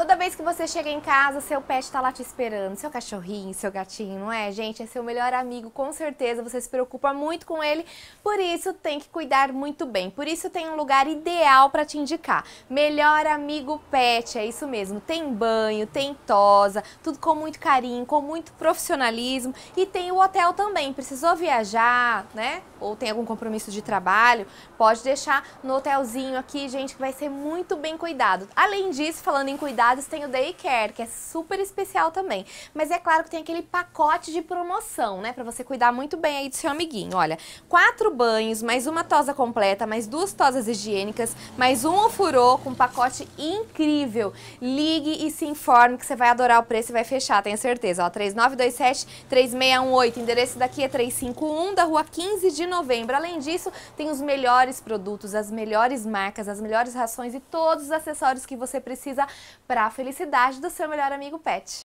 Toda vez que você chega em casa, seu pet está lá te esperando, seu cachorrinho, seu gatinho, não é? Gente, é seu melhor amigo, com certeza, você se preocupa muito com ele, por isso tem que cuidar muito bem. Por isso tem um lugar ideal para te indicar. Melhor amigo pet, é isso mesmo. Tem banho, tem tosa, tudo com muito carinho, com muito profissionalismo e tem o hotel também. Precisou viajar, né? Ou tem algum compromisso de trabalho, pode deixar no hotelzinho aqui, gente, que vai ser muito bem cuidado. Além disso, falando em cuidado, tem o daycare, que é super especial também. Mas é claro que tem aquele pacote de promoção, né? Pra você cuidar muito bem aí do seu amiguinho. Olha, quatro banhos, mais uma tosa completa, mais duas tosas higiênicas, mais um ofurô com um pacote incrível. Ligue e se informe que você vai adorar o preço e vai fechar, tenho certeza. Ó, 3927-3618. Endereço daqui é 351 da rua 15 de novembro. Além disso, tem os melhores produtos, as melhores marcas, as melhores rações e todos os acessórios que você precisa para a felicidade do seu melhor amigo pet.